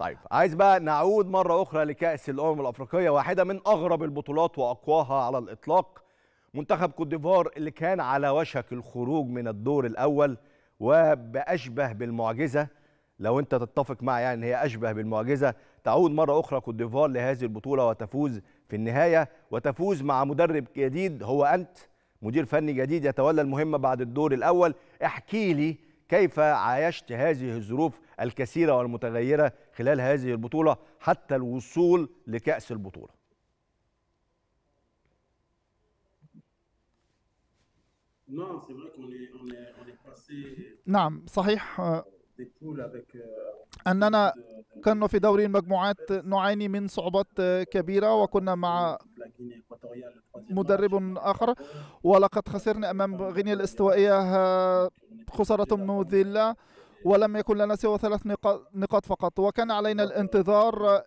طيب عايز بقى نعود مره اخرى لكاس الامم الافريقيه واحده من اغرب البطولات واقواها على الاطلاق منتخب كوت ديفوار اللي كان على وشك الخروج من الدور الاول وباشبه بالمعجزه لو انت تتفق معي يعني هي اشبه بالمعجزه تعود مره اخرى كوت ديفوار لهذه البطوله وتفوز في النهايه وتفوز مع مدرب جديد هو انت مدير فني جديد يتولى المهمه بعد الدور الاول احكي لي كيف عايشت هذه الظروف الكثيرة والمتغيرة خلال هذه البطولة حتى الوصول لكأس البطولة نعم صحيح euh, أننا كنا في دوري المجموعات نعاني من صعوبات كبيرة وكنا مع مدرب آخر ولقد خسرنا أمام غينيا الاستوائية خسارة مذلة ولم يكن لنا سوى ثلاث نقاط فقط وكان علينا الانتظار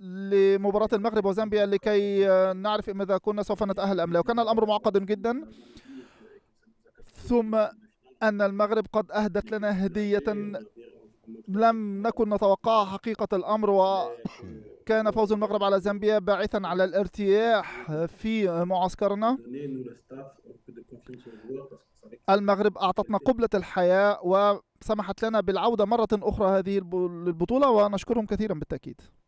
لمباراة المغرب وزامبيا لكي نعرف إذا كنا سوف نتأهل أم لا وكان الأمر معقد جدا ثم أن المغرب قد أهدت لنا هدية لم نكن نتوقعها حقيقة الأمر و كان فوز المغرب على زامبيا باعثا على الارتياح في معسكرنا المغرب أعطتنا قبلة الحياة وسمحت لنا بالعودة مرة أخرى هذه البطولة ونشكرهم كثيرا بالتأكيد